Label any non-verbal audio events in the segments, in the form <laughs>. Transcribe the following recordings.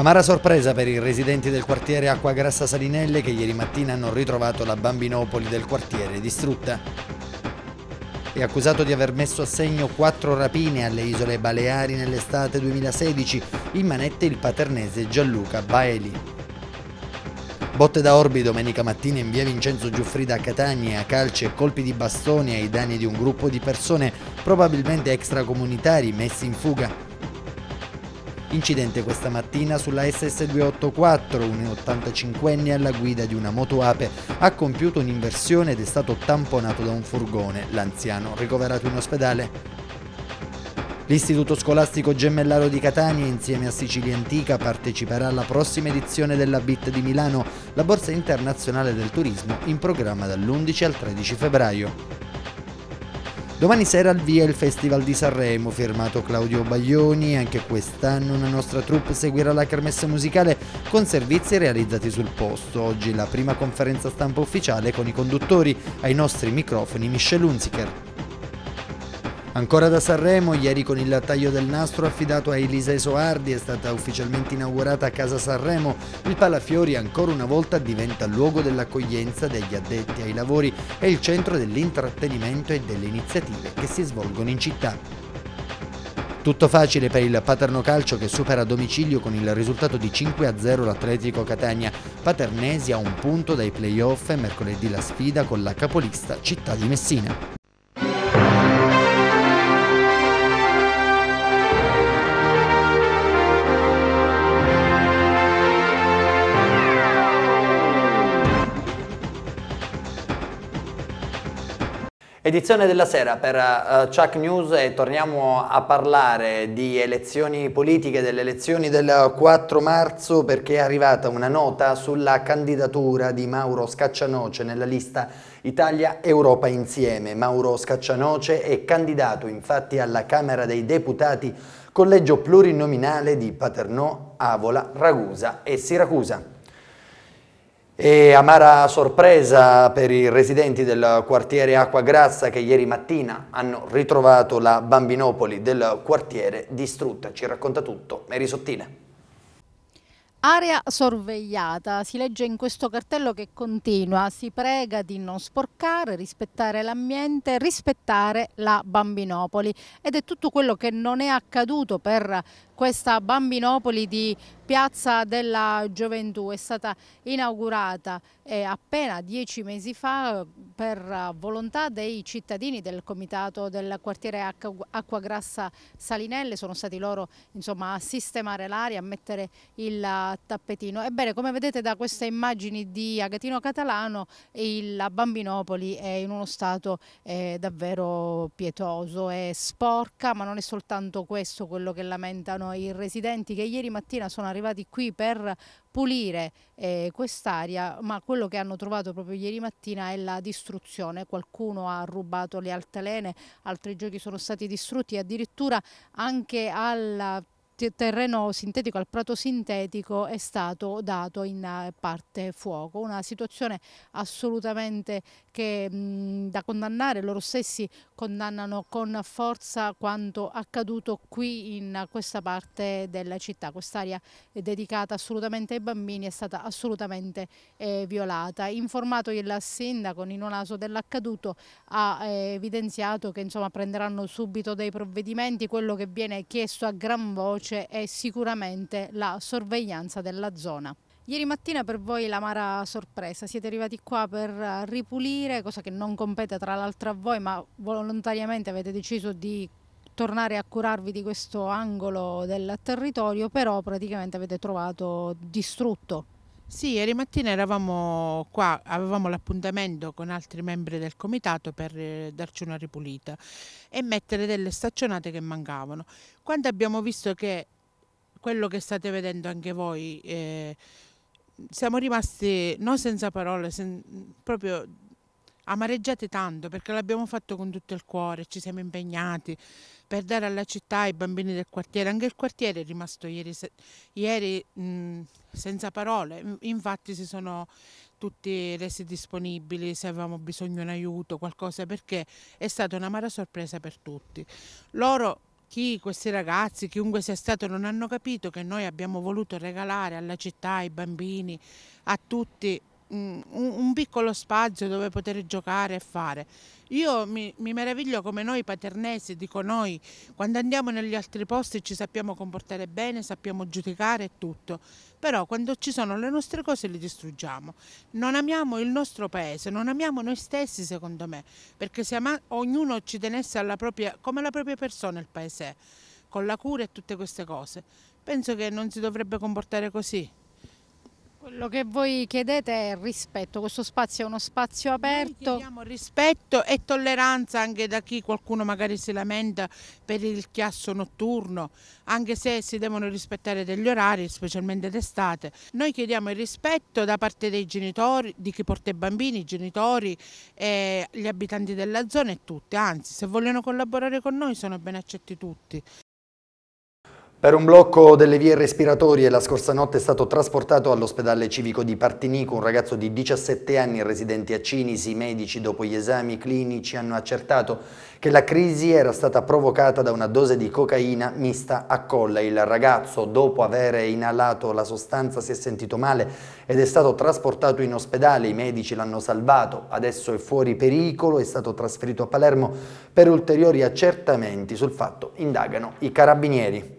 Amara sorpresa per i residenti del quartiere Acquagrassa Salinelle che ieri mattina hanno ritrovato la bambinopoli del quartiere distrutta. È accusato di aver messo a segno quattro rapine alle isole Baleari nell'estate 2016, in manette il paternese Gianluca Baeli. Botte da orbi domenica mattina in via Vincenzo Giuffrida a Catania, calci e colpi di bastoni ai danni di un gruppo di persone probabilmente extracomunitari messi in fuga. Incidente questa mattina sulla SS284, un 85enne alla guida di una moto Ape ha compiuto un'inversione ed è stato tamponato da un furgone, l'anziano ricoverato in ospedale. L'Istituto Scolastico Gemmellaro di Catania insieme a Sicilia Antica parteciperà alla prossima edizione della BIT di Milano, la borsa internazionale del turismo in programma dall'11 al 13 febbraio. Domani sera al via il Festival di Sanremo, firmato Claudio Baglioni, anche quest'anno una nostra troupe seguirà la carmessa musicale con servizi realizzati sul posto. Oggi la prima conferenza stampa ufficiale con i conduttori, ai nostri microfoni Michel Unziker. Ancora da Sanremo, ieri con il taglio del nastro affidato a Elisa Esoardi è stata ufficialmente inaugurata a Casa Sanremo. Il Palafiori ancora una volta diventa luogo dell'accoglienza degli addetti ai lavori e il centro dell'intrattenimento e delle iniziative che si svolgono in città. Tutto facile per il Paterno Calcio che supera a domicilio con il risultato di 5-0 l'Atletico Catania. Paternesi ha un punto dai playoff e mercoledì la sfida con la capolista Città di Messina. Edizione della sera per uh, Chuck News e torniamo a parlare di elezioni politiche, delle elezioni del 4 marzo perché è arrivata una nota sulla candidatura di Mauro Scaccianoce nella lista Italia-Europa insieme. Mauro Scaccianoce è candidato infatti alla Camera dei Deputati collegio plurinominale di Paternò, Avola, Ragusa e Siracusa. E amara sorpresa per i residenti del quartiere Acqua Grassa che ieri mattina hanno ritrovato la bambinopoli del quartiere distrutta. Ci racconta tutto Mary Sottile. Area sorvegliata, si legge in questo cartello che continua, si prega di non sporcare, rispettare l'ambiente, rispettare la Bambinopoli ed è tutto quello che non è accaduto per questa Bambinopoli di Piazza della Gioventù è stata inaugurata eh, appena dieci mesi fa per volontà dei cittadini del comitato del quartiere Acquagrassa Salinelle, sono stati loro insomma, a sistemare l'aria, a mettere il tappetino. Ebbene, come vedete da queste immagini di Agatino Catalano, il Bambinopoli è in uno stato eh, davvero pietoso, è sporca, ma non è soltanto questo quello che lamentano i residenti che ieri mattina sono arrivati arrivati qui per pulire eh, quest'area, ma quello che hanno trovato proprio ieri mattina è la distruzione. Qualcuno ha rubato le altalene, altri giochi sono stati distrutti, addirittura anche alla terreno sintetico al prato sintetico è stato dato in eh, parte fuoco, una situazione assolutamente che mh, mm, da condannare, loro stessi condannano con forza quanto accaduto qui in questa parte della città, quest'area dedicata assolutamente ai bambini è stata assolutamente eh, violata. Informato il sindaco Nino Naso dell'accaduto ha eh, evidenziato che insomma, prenderanno subito dei provvedimenti, quello che viene chiesto a gran voce invece è sicuramente la sorveglianza della zona. Ieri mattina per voi l'amara sorpresa, siete arrivati qua per eh, ripulire, cosa che non compete tra l'altro a voi, ma volontariamente avete deciso di tornare a curarvi di questo angolo del territorio, però praticamente avete trovato distrutto sì, ieri mattina eravamo qua, avevamo l'appuntamento con altri membri del comitato per eh, darci una ripulita e mettere delle staccionate che mancavano. Quando abbiamo visto che quello che state vedendo anche voi, eh, siamo rimasti non senza parole, sen proprio amareggiate tanto perché l'abbiamo fatto con tutto il cuore, ci siamo impegnati per dare alla città ai bambini del quartiere, anche il quartiere è rimasto ieri, ieri mh, senza parole, infatti si sono tutti resi disponibili se avevamo bisogno di un aiuto, qualcosa, perché è stata una un'amara sorpresa per tutti. Loro chi questi ragazzi, chiunque sia stato, non hanno capito che noi abbiamo voluto regalare alla città, ai bambini, a tutti un, un, piccolo spazio dove poter giocare e fare. Io mi, mi meraviglio come noi paternesi, dico noi, quando andiamo negli altri posti ci sappiamo comportare bene, sappiamo giudicare e tutto, però quando ci sono le nostre cose le distruggiamo. Non amiamo il nostro paese, non amiamo noi stessi secondo me, perché se ama, ognuno ci tenesse alla propria, come la propria persona il paese, con la cura e tutte queste cose. Penso che non si dovrebbe comportare così. Quello che voi chiedete è rispetto, questo spazio è uno spazio aperto. Noi chiediamo rispetto e tolleranza anche da chi qualcuno magari si lamenta per il chiasso notturno, anche se si devono rispettare degli orari, specialmente d'estate. Noi chiediamo il rispetto da parte dei genitori, di chi porta i bambini, i genitori, e gli abitanti della zona e tutti, anzi se vogliono collaborare con noi sono ben accetti tutti. Per un blocco delle vie respiratorie la scorsa notte è stato trasportato all'ospedale civico di Partinico un ragazzo di 17 anni residente a Cinisi. I medici dopo gli esami clinici hanno accertato che la crisi era stata provocata da una dose di cocaina mista a colla. Il ragazzo dopo aver inalato la sostanza si è sentito male ed è stato trasportato in ospedale. I medici l'hanno salvato, adesso è fuori pericolo, è stato trasferito a Palermo per ulteriori accertamenti sul fatto indagano i carabinieri.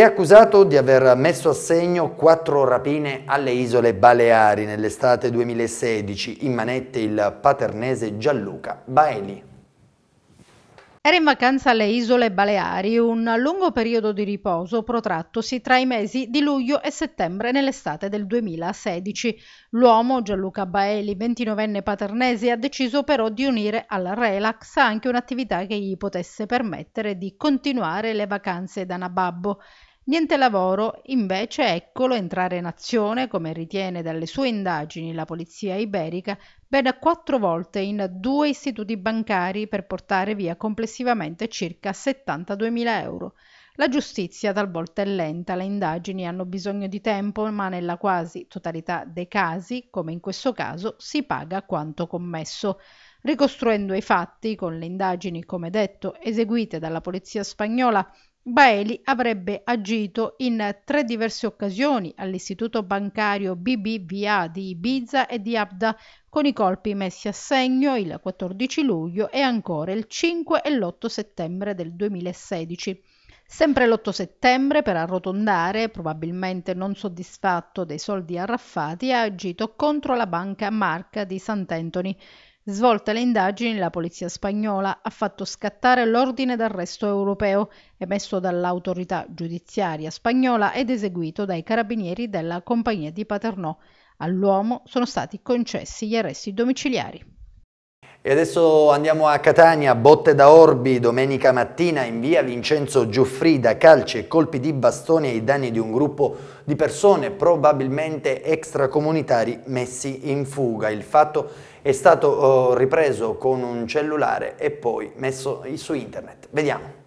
È accusato di aver messo a segno quattro rapine alle isole Baleari nell'estate 2016, in manette il paternese Gianluca Baeli. Era in vacanza alle isole Baleari un lungo periodo di riposo protrattosi tra i mesi di luglio e settembre nell'estate del 2016. L'uomo, Gianluca Baeli, 29enne paternese, ha deciso però di unire alla relax anche un'attività che gli potesse permettere di continuare le vacanze da nababbo Niente Lavoro invece eccolo entrare in azione, come ritiene dalle sue indagini la polizia iberica, ben quattro volte in due istituti bancari per portare via complessivamente circa 72.000 euro. La giustizia talvolta è lenta, le indagini hanno bisogno di tempo, ma nella quasi totalità dei casi, come in questo caso, si paga quanto commesso. Ricostruendo i fatti con le indagini, come detto, eseguite dalla polizia spagnola, Baeli avrebbe agito in tre diverse occasioni all'istituto bancario BBVA di Ibiza e di Abda con i colpi messi a segno il 14 luglio e ancora il 5 e l'8 settembre del 2016. Sempre l'8 settembre, per arrotondare, probabilmente non soddisfatto dei soldi arraffati, ha agito contro la banca Marca di Sant'Anthony Svolte le indagini, la polizia spagnola ha fatto scattare l'ordine d'arresto europeo, emesso dall'autorità giudiziaria spagnola ed eseguito dai carabinieri della compagnia di Paternò. All'uomo sono stati concessi gli arresti domiciliari. E adesso andiamo a Catania, botte da Orbi, domenica mattina in via Vincenzo Giuffrida, calci e colpi di bastone ai danni di un gruppo di persone probabilmente extracomunitari messi in fuga. Il fatto è stato oh, ripreso con un cellulare e poi messo su internet. Vediamo.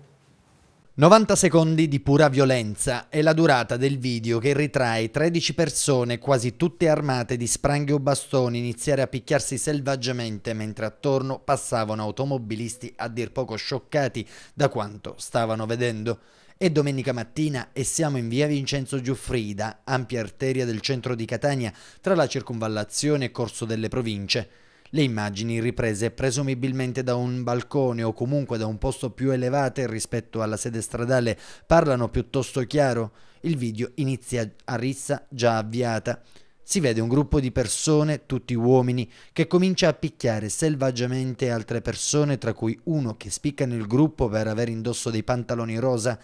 90 secondi di pura violenza è la durata del video che ritrae 13 persone quasi tutte armate di spranghe o bastoni iniziare a picchiarsi selvaggiamente mentre attorno passavano automobilisti a dir poco scioccati da quanto stavano vedendo. È domenica mattina e siamo in via Vincenzo Giuffrida, ampia arteria del centro di Catania, tra la circonvallazione e Corso delle Province. Le immagini riprese presumibilmente da un balcone o comunque da un posto più elevate rispetto alla sede stradale parlano piuttosto chiaro. Il video inizia a rissa già avviata. Si vede un gruppo di persone, tutti uomini, che comincia a picchiare selvaggiamente altre persone, tra cui uno che spicca nel gruppo per aver indosso dei pantaloni rosa.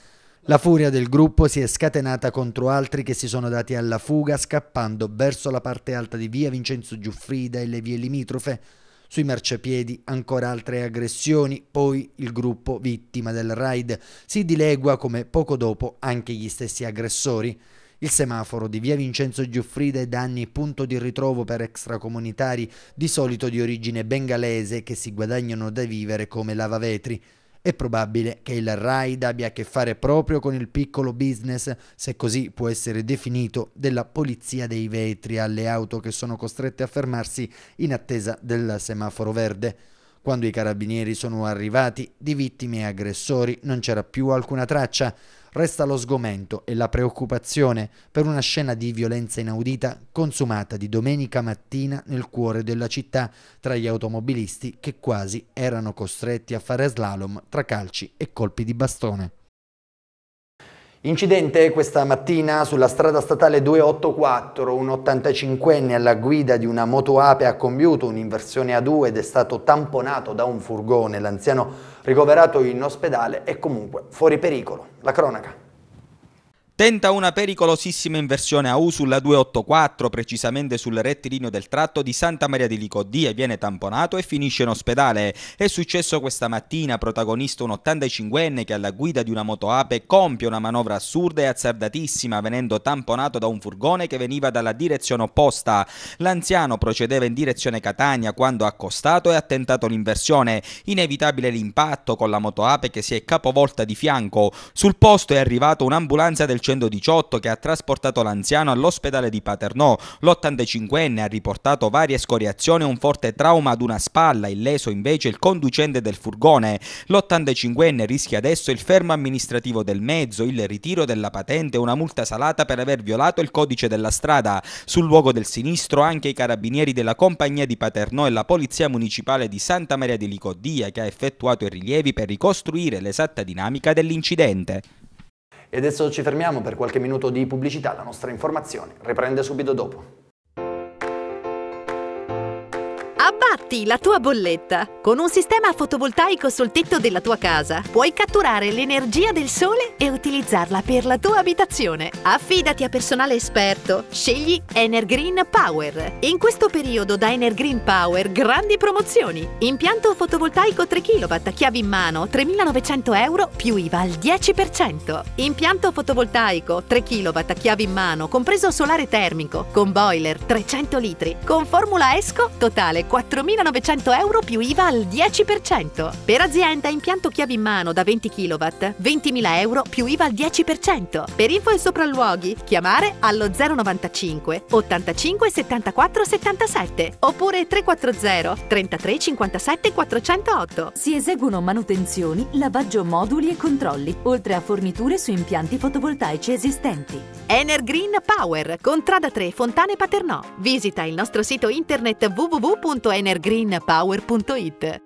La furia del gruppo si è scatenata contro altri che si sono dati alla fuga scappando verso la parte alta di via Vincenzo Giuffrida e le vie limitrofe. Sui marciapiedi ancora altre aggressioni, poi il gruppo vittima del raid si dilegua come poco dopo anche gli stessi aggressori. Il semaforo di via Vincenzo Giuffrida è da anni punto di ritrovo per extracomunitari di solito di origine bengalese che si guadagnano da vivere come lavavetri. È probabile che il RAID abbia a che fare proprio con il piccolo business, se così può essere definito, della polizia dei vetri alle auto che sono costrette a fermarsi in attesa del semaforo verde. Quando i carabinieri sono arrivati, di vittime e aggressori non c'era più alcuna traccia resta lo sgomento e la preoccupazione per una scena di violenza inaudita consumata di domenica mattina nel cuore della città tra gli automobilisti che quasi erano costretti a fare slalom tra calci e colpi di bastone. Incidente questa mattina sulla strada statale 284, un 85enne alla guida di una moto Ape ha compiuto un'inversione a 2 ed è stato tamponato da un furgone. L'anziano ricoverato in ospedale è comunque fuori pericolo. La cronaca. Tenta una pericolosissima inversione a U sulla 284, precisamente sul rettilineo del tratto di Santa Maria di Licodì e viene tamponato e finisce in ospedale. È successo questa mattina, protagonista un 85enne che alla guida di una motoape compie una manovra assurda e azzardatissima, venendo tamponato da un furgone che veniva dalla direzione opposta. L'anziano procedeva in direzione Catania quando ha accostato e ha tentato l'inversione. Inevitabile l'impatto con la motoape che si è capovolta di fianco. Sul posto è arrivato un'ambulanza del 118 che ha trasportato l'anziano all'ospedale di Paternò. L'85enne ha riportato varie scoriazioni e un forte trauma ad una spalla, illeso invece il conducente del furgone. L'85enne rischia adesso il fermo amministrativo del mezzo, il ritiro della patente e una multa salata per aver violato il codice della strada. Sul luogo del sinistro anche i carabinieri della compagnia di Paternò e la polizia municipale di Santa Maria di Licodia che ha effettuato i rilievi per ricostruire l'esatta dinamica dell'incidente. E adesso ci fermiamo per qualche minuto di pubblicità, la nostra informazione riprende subito dopo. Batti la tua bolletta! Con un sistema fotovoltaico sul tetto della tua casa puoi catturare l'energia del sole e utilizzarla per la tua abitazione. Affidati a personale esperto. Scegli Energreen Power. In questo periodo da Energreen Power grandi promozioni. Impianto fotovoltaico 3 kW, a chiavi in mano, 3.900 euro più IVA al 10%. Impianto fotovoltaico 3 kW, a chiavi in mano, compreso solare termico, con boiler 300 litri, con formula ESCO totale 4 4.900 euro più IVA al 10%. Per azienda impianto chiavi in mano da 20 kW, 20.000 euro più IVA al 10%. Per info e sopralluoghi, chiamare allo 095 85 74 77 oppure 340 33 57 408. Si eseguono manutenzioni, lavaggio moduli e controlli, oltre a forniture su impianti fotovoltaici esistenti. Energreen Power, Contrada 3, Fontane Paternò. Visita il nostro sito internet www.energreen.com designergreenpower.it.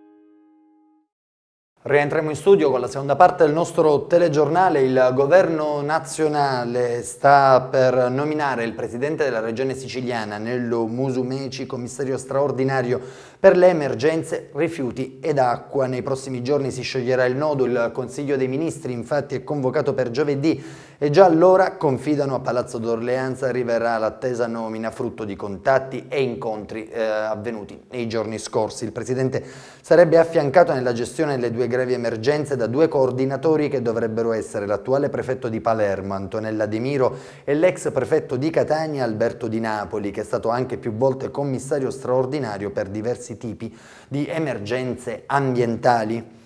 Rientriamo in studio con la seconda parte del nostro telegiornale. Il governo nazionale sta per nominare il presidente della regione siciliana, Nello Musumeci, commissario straordinario per le emergenze rifiuti ed acqua. Nei prossimi giorni si scioglierà il nodo, il Consiglio dei Ministri infatti è convocato per giovedì e già allora confidano a Palazzo d'Orleanza arriverà l'attesa nomina frutto di contatti e incontri eh, avvenuti nei giorni scorsi. Il Presidente sarebbe affiancato nella gestione delle due gravi emergenze da due coordinatori che dovrebbero essere l'attuale prefetto di Palermo Antonella De Miro e l'ex prefetto di Catania Alberto Di Napoli che è stato anche più volte commissario straordinario per diversi diversi tipi di emergenze ambientali.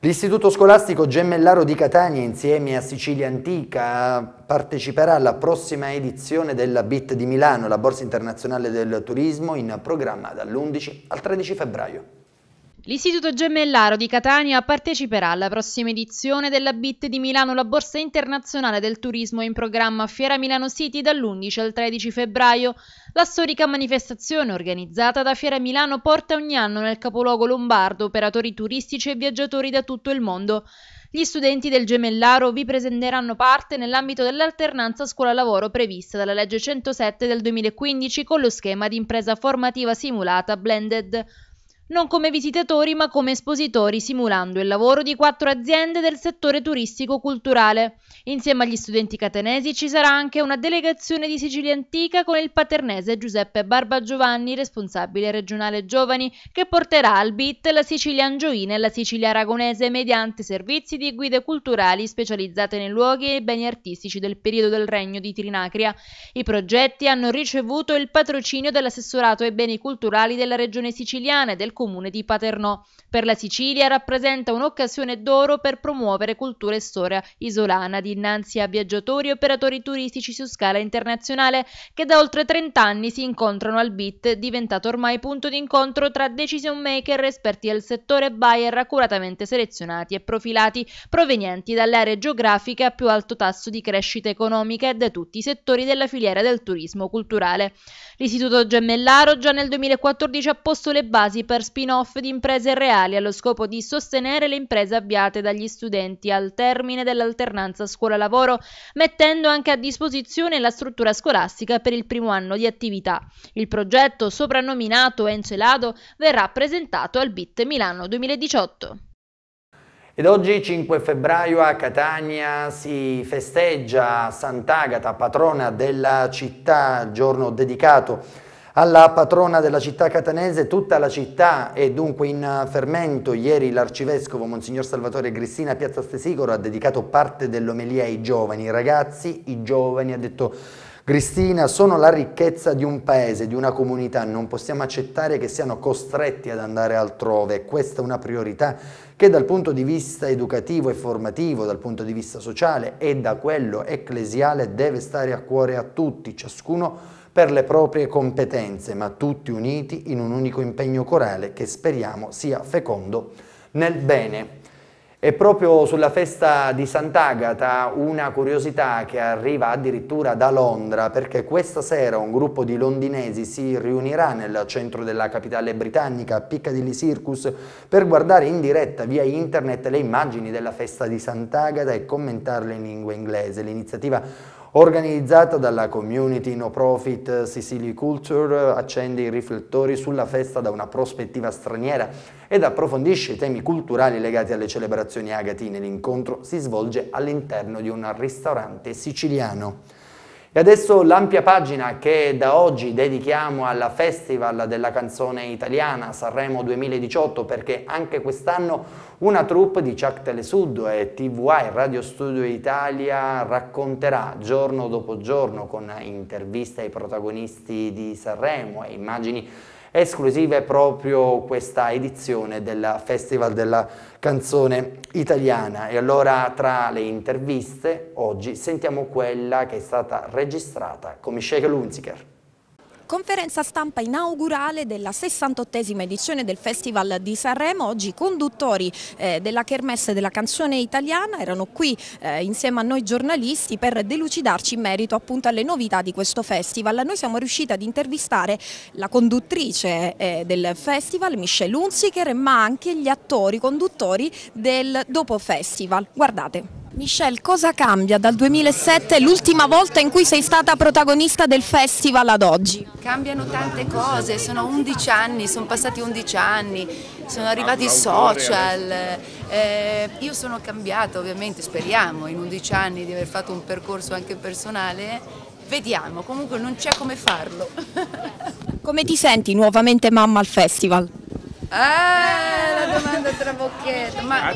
L'Istituto Scolastico Gemmellaro di Catania insieme a Sicilia Antica parteciperà alla prossima edizione della BIT di Milano, la Borsa Internazionale del Turismo, in programma dall'11 al 13 febbraio. L'Istituto Gemellaro di Catania parteciperà alla prossima edizione della BIT di Milano, la Borsa Internazionale del Turismo in programma Fiera Milano City dall'11 al 13 febbraio. La storica manifestazione organizzata da Fiera Milano porta ogni anno nel capoluogo lombardo operatori turistici e viaggiatori da tutto il mondo. Gli studenti del Gemellaro vi presenteranno parte nell'ambito dell'alternanza scuola-lavoro prevista dalla legge 107 del 2015 con lo schema di impresa formativa simulata blended non come visitatori ma come espositori, simulando il lavoro di quattro aziende del settore turistico-culturale. Insieme agli studenti catenesi ci sarà anche una delegazione di Sicilia Antica con il paternese Giuseppe Barbagiovanni, responsabile regionale giovani, che porterà al BIT la Sicilia angioina e la Sicilia aragonese mediante servizi di guide culturali specializzate nei luoghi e beni artistici del periodo del Regno di Trinacria. I progetti hanno ricevuto il patrocinio dell'assessorato ai beni culturali della regione siciliana e del comune di Paternò. Per la Sicilia rappresenta un'occasione d'oro per promuovere cultura e storia isolana dinanzi a viaggiatori e operatori turistici su scala internazionale che da oltre 30 anni si incontrano al BIT, diventato ormai punto d'incontro tra decision maker e esperti del settore buyer accuratamente selezionati e profilati, provenienti dalle aree geografiche a più alto tasso di crescita economica e da tutti i settori della filiera del turismo culturale. L'Istituto Gemellaro già nel 2014 ha posto le basi per spin-off di imprese reali allo scopo di sostenere le imprese avviate dagli studenti al termine dell'alternanza scuola-lavoro, mettendo anche a disposizione la struttura scolastica per il primo anno di attività. Il progetto, soprannominato Encelado, verrà presentato al BIT Milano 2018. Ed oggi 5 febbraio a Catania si festeggia Sant'Agata, patrona della città, giorno dedicato alla patrona della città catanese, tutta la città è dunque in eh, fermento. Ieri l'arcivescovo Monsignor Salvatore Grissina a Piazza Stesicoro ha dedicato parte dell'omelia ai giovani, i ragazzi, i giovani, ha detto Cristina, sono la ricchezza di un paese, di una comunità, non possiamo accettare che siano costretti ad andare altrove, questa è una priorità che dal punto di vista educativo e formativo, dal punto di vista sociale e da quello ecclesiale deve stare a cuore a tutti, ciascuno per le proprie competenze, ma tutti uniti in un unico impegno corale che speriamo sia fecondo nel bene. E proprio sulla festa di Sant'Agata una curiosità che arriva addirittura da Londra perché questa sera un gruppo di londinesi si riunirà nel centro della capitale britannica, Piccadilly Circus, per guardare in diretta via internet le immagini della festa di Sant'Agata e commentarle in lingua inglese. L'iniziativa organizzata dalla community no profit Sicily Culture, accende i riflettori sulla festa da una prospettiva straniera ed approfondisce i temi culturali legati alle celebrazioni agatine. L'incontro si svolge all'interno di un ristorante siciliano. E adesso l'ampia pagina che da oggi dedichiamo al Festival della canzone italiana Sanremo 2018 perché anche quest'anno una troupe di Chuck Telesud e TVI Radio Studio Italia racconterà giorno dopo giorno con interviste ai protagonisti di Sanremo e immagini esclusiva è proprio questa edizione del Festival della Canzone Italiana. E allora tra le interviste oggi sentiamo quella che è stata registrata con Michele Lunziker. Conferenza stampa inaugurale della 68esima edizione del Festival di Sanremo, oggi i conduttori eh, della Kermesse della canzone italiana erano qui eh, insieme a noi giornalisti per delucidarci in merito appunto alle novità di questo festival. Noi siamo riusciti ad intervistare la conduttrice eh, del festival, Michelle Hunziker, ma anche gli attori conduttori del dopo festival. Guardate. Michelle, cosa cambia dal 2007, l'ultima volta in cui sei stata protagonista del festival ad oggi? Cambiano tante cose, sono 11 anni, sono passati 11 anni, sono arrivati i social, eh, io sono cambiata ovviamente, speriamo in 11 anni di aver fatto un percorso anche personale, vediamo, comunque non c'è come farlo. <laughs> come ti senti nuovamente mamma al festival? Ah, la domanda trabocchetto. Ma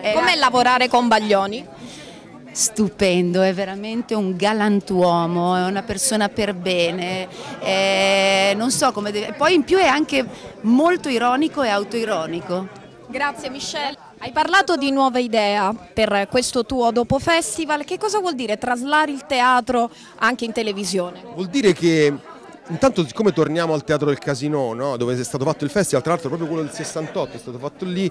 eh, com'è lavorare con Baglioni? Stupendo, è veramente un galantuomo, è una persona per bene, è, non so come deve... Poi in più è anche molto ironico e autoironico. Grazie Michelle. Hai parlato di nuova idea per questo tuo dopo festival, che cosa vuol dire traslare il teatro anche in televisione? Vuol dire che Intanto, siccome torniamo al Teatro del Casino, no, dove è stato fatto il festival, tra l'altro proprio quello del 68 è stato fatto lì,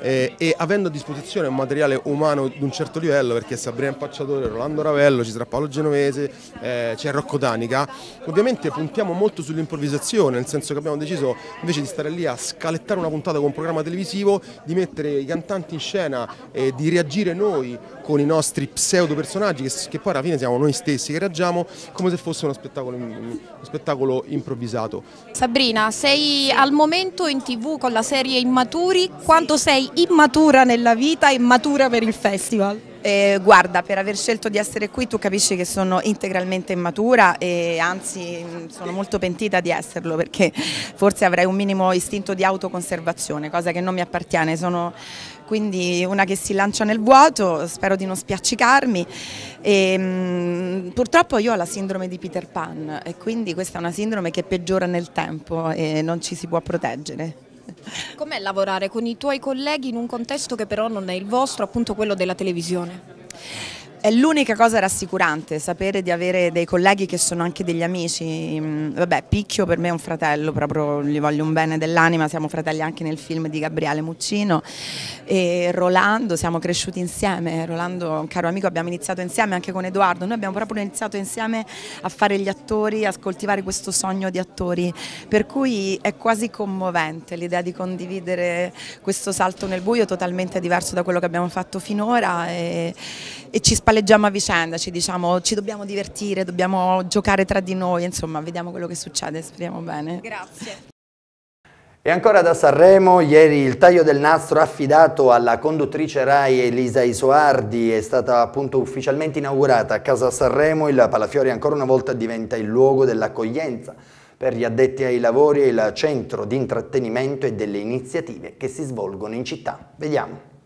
eh, e avendo a disposizione un materiale umano di un certo livello, perché Sabrina Impacciatore, Rolando Ravello, ci sarà Paolo Genovese, eh, c'è Rocco Danica, ovviamente puntiamo molto sull'improvvisazione, nel senso che abbiamo deciso invece di stare lì a scalettare una puntata con un programma televisivo, di mettere i cantanti in scena, e di reagire noi con i nostri pseudo personaggi che, che, poi alla fine siamo noi stessi che reagiamo come se fosse uno spettacolo, uno spettacolo improvvisato. Sabrina, sei al momento in tv con la serie Immaturi, quanto sei immatura nella vita e matura per il festival? Eh, guarda, per aver scelto di essere qui tu capisci che sono integralmente immatura e anzi mm, sono molto pentita di esserlo perché forse avrei un minimo istinto di autoconservazione, cosa che non mi appartiene, sono quindi una che si lancia nel vuoto, spero di non spiaccicarmi. E, ehm, mh, purtroppo io ho la sindrome di Peter Pan e quindi questa è una sindrome che peggiora nel tempo e non ci si può proteggere. Com'è lavorare con i tuoi colleghi in un contesto che però non è il vostro, appunto quello della televisione? È l'unica cosa rassicurante, sapere di avere dei colleghi che sono anche degli amici. Mm, vabbè, Picchio per me è un fratello, proprio gli voglio un bene dell'anima, siamo fratelli anche nel film di Gabriele Muccino. E Rolando, siamo cresciuti insieme, Rolando è un caro amico, abbiamo iniziato insieme anche con Edoardo, noi abbiamo proprio iniziato insieme a fare gli attori, a coltivare questo sogno di attori, per cui è quasi commovente l'idea di condividere questo salto nel buio totalmente diverso da quello che abbiamo fatto finora e, e ci spazio palleggiamo a vicenda, ci diciamo ci dobbiamo divertire, dobbiamo giocare tra di noi, insomma vediamo quello che succede, speriamo bene. Grazie. E ancora da Sanremo, ieri il taglio del nastro affidato alla conduttrice Rai Elisa Isoardi è stata appunto ufficialmente inaugurata a Casa Sanremo, il Palafiori ancora una volta diventa il luogo dell'accoglienza per gli addetti ai lavori e il centro di intrattenimento e delle iniziative che si svolgono in città. Vediamo.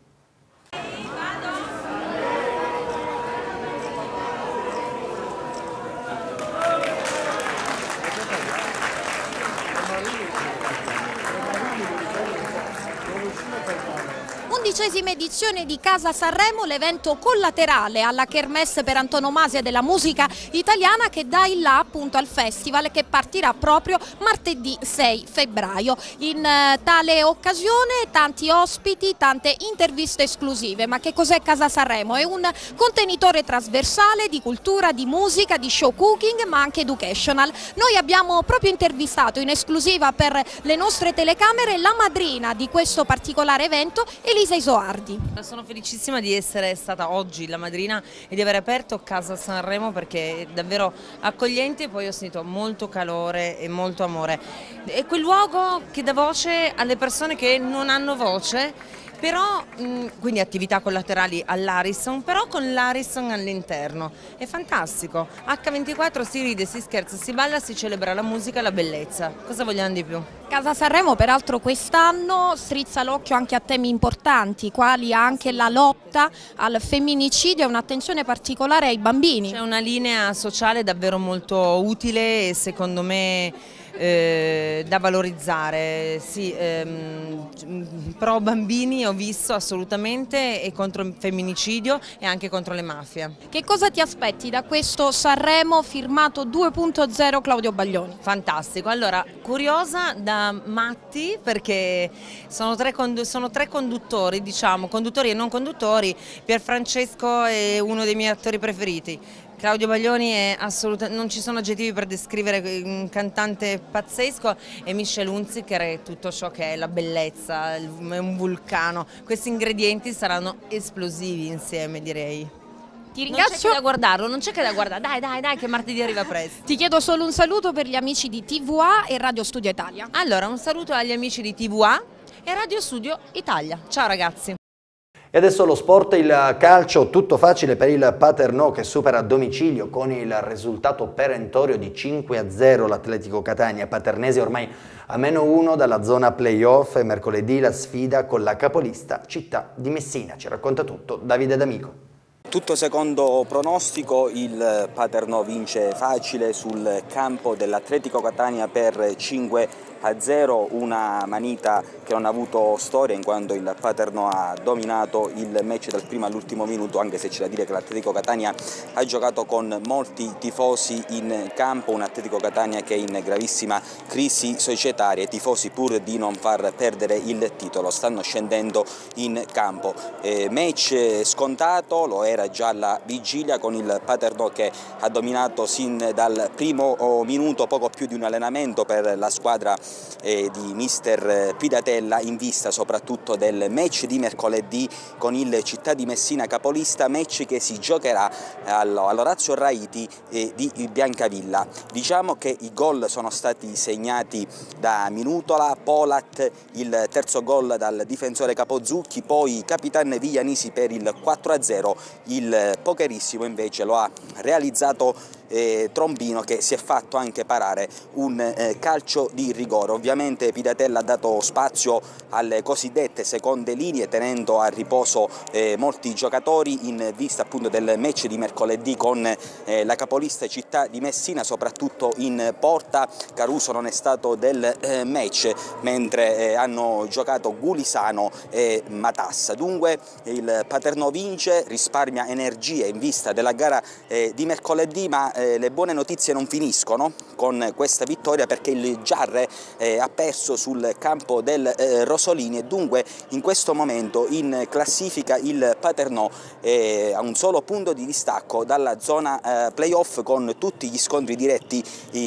L'undicesima edizione di Casa Sanremo, l'evento collaterale alla kermesse per antonomasia della musica italiana che dà il là appunto al festival che partirà proprio martedì 6 febbraio. In eh, tale occasione tanti ospiti, tante interviste esclusive. Ma che cos'è Casa Sanremo? È un contenitore trasversale di cultura, di musica, di show cooking ma anche educational. Noi abbiamo proprio intervistato in esclusiva per le nostre telecamere la madrina di questo particolare evento, Elisa Elisa Isoardi. Sono felicissima di essere stata oggi la madrina e di aver aperto Casa Sanremo perché è davvero accogliente e poi ho sentito molto calore e molto amore. È quel luogo che dà voce alle persone che non hanno voce però mm, quindi attività collaterali all'Arison, però con l'Arison all'interno, è fantastico, H24 si ride, si scherza, si balla, si celebra la musica e la bellezza, cosa vogliamo di più? Casa Sanremo peraltro quest'anno strizza l'occhio anche a temi importanti, quali anche la lotta al femminicidio e un'attenzione particolare ai bambini. C'è una linea sociale davvero molto utile e secondo me eh, da valorizzare, sì, ehm, mm, pro bambini ho visto assolutamente e contro il femminicidio e anche contro le mafie. Che cosa ti aspetti da questo Sanremo firmato 2.0 Claudio Baglioni? Fantastico, allora curiosa da matti perché sono tre, sono tre conduttori, diciamo, conduttori e non conduttori, Pier Francesco è uno dei miei attori preferiti, Claudio Baglioni è assolutamente, non ci sono aggettivi per descrivere un cantante pazzesco e Michel Hunziker è tutto ciò che è la bellezza, è un vulcano. Questi ingredienti saranno esplosivi insieme direi. Ti ringrazio. Non c'è che da guardarlo, non c'è che da guardare. Dai, dai, dai, che martedì arriva presto. Ti chiedo solo un saluto per gli amici di TVA e Radio Studio Italia. Allora, un saluto agli amici di TVA e Radio Studio Italia. Ciao ragazzi. E adesso lo sport, il calcio, tutto facile per il Paternò che supera a domicilio con il risultato perentorio di 5-0 l'Atletico Catania. Paternese ormai a meno 1 dalla zona playoff e mercoledì la sfida con la capolista città di Messina. Ci racconta tutto Davide D'Amico. Tutto secondo pronostico, il Paternò vince facile sul campo dell'Atletico Catania per 5 a 0, una manita che non ha avuto storia in quanto il Paterno ha dominato il match dal primo all'ultimo minuto, anche se c'è da dire che l'Atletico Catania ha giocato con molti tifosi in campo, un Atletico Catania che è in gravissima crisi societaria, tifosi pur di non far perdere il titolo, stanno scendendo in campo. Eh, match scontato, lo era già alla vigilia con il Paterno che ha dominato sin dal primo oh, minuto poco più di un allenamento per la squadra eh, di mister Pidatella Nivella in vista soprattutto del match di mercoledì con il Città di Messina capolista, match che si giocherà all'Orazio Raiti di Biancavilla. Diciamo che i gol sono stati segnati da Minutola, Polat, il terzo gol dal difensore Capozucchi, poi Capitan Viglianisi per il 4-0, il pocherissimo invece lo ha realizzato eh, Trombino che si è fatto anche parare un eh, calcio di rigore. Ovviamente Pidatella ha dato spazio alle cosiddette seconde linee tenendo a riposo eh, molti giocatori in vista appunto del match di mercoledì con eh, la capolista città di Messina, soprattutto in porta. Caruso non è stato del eh, match mentre eh, hanno giocato Gulisano e Matassa. Dunque il Paterno vince, risparmia energie in vista della gara di mercoledì ma eh, le buone notizie non finiscono con questa vittoria perché il Giarre eh, ha perso sul campo del eh, Rosolini e dunque in questo momento in classifica il Paternò è eh, a un solo punto di distacco dalla zona eh, playoff con tutti gli scontri diretti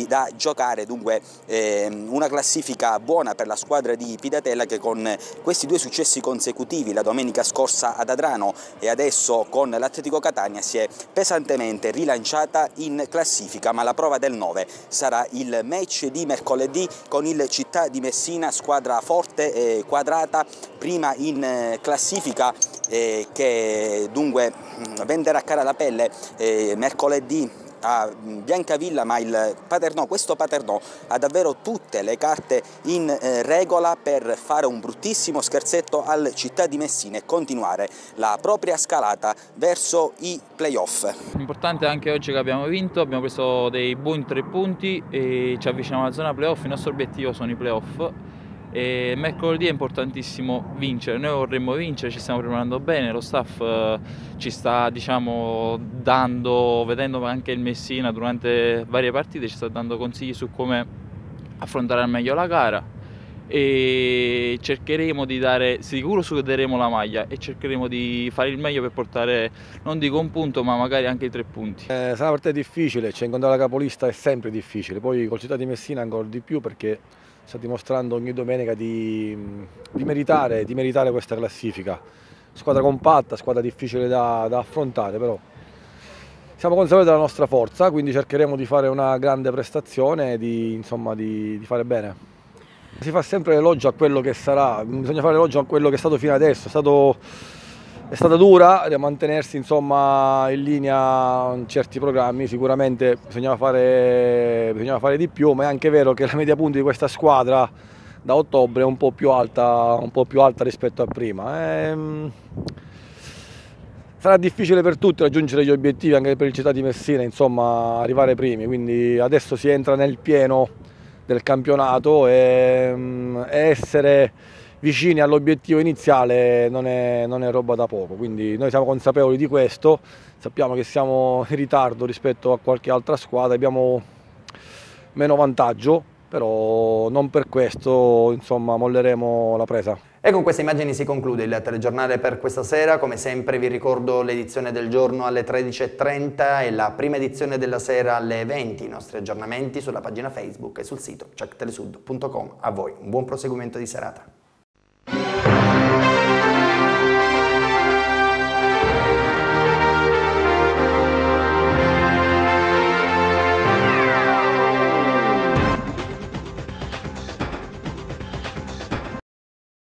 da giocare, dunque ehm, una classifica buona per la squadra di Pidatella che con questi due successi consecutivi la domenica scorsa ad Adrano e adesso con l'Atletico Catania si è pesantemente rilanciata in in classifica, ma la prova del 9 sarà il match di mercoledì con il Città di Messina, squadra forte e quadrata, prima in eh, classifica eh, che dunque mm, venderà cara la pelle eh, mercoledì a Biancavilla, ma il Paternò, questo Paternò ha davvero tutte le carte in eh, regola per fare un bruttissimo scherzetto al Città di Messina e continuare la propria scalata verso i playoff. Importante anche oggi che abbiamo vinto, abbiamo preso dei buoni tre punti e ci avviciniamo alla zona playoff, il nostro obiettivo sono i playoff e mercoledì è importantissimo vincere, noi vorremmo vincere, ci stiamo preparando bene, lo staff eh, ci sta diciamo, dando, vedendo anche il Messina durante varie partite, ci sta dando consigli su come affrontare al meglio la gara e cercheremo di dare sicuro succederemo la maglia e cercheremo di fare il meglio per portare non dico un punto ma magari anche i tre punti eh, sarà una partita difficile cioè incontrare la capolista è sempre difficile poi col città di Messina ancora di più perché sta dimostrando ogni domenica di, di, meritare, di meritare, questa classifica. Squadra compatta, squadra difficile da, da affrontare, però siamo consapevoli della nostra forza, quindi cercheremo di fare una grande prestazione e di, insomma, di, di fare bene. Si fa sempre elogio a quello che sarà, bisogna fare elogio a quello che è stato fino adesso, è stato è stata dura mantenersi insomma, in linea in certi programmi, sicuramente bisognava fare, bisognava fare di più, ma è anche vero che la media punti di questa squadra da ottobre è un po' più alta, po più alta rispetto a prima. E, ehm, sarà difficile per tutti raggiungere gli obiettivi, anche per il città di Messina, insomma, arrivare primi, quindi adesso si entra nel pieno del campionato e, ehm, e essere vicini all'obiettivo iniziale non è, non è, roba da poco, quindi noi siamo consapevoli di questo, sappiamo che siamo in ritardo rispetto a qualche altra squadra, abbiamo meno vantaggio, però non per questo insomma, molleremo la presa. E con queste immagini si conclude il telegiornale per questa sera, come sempre vi ricordo l'edizione del giorno alle 13.30 e la prima edizione della sera alle 20, i nostri aggiornamenti sulla pagina Facebook e sul sito checktelesud.com. A voi un buon proseguimento di serata.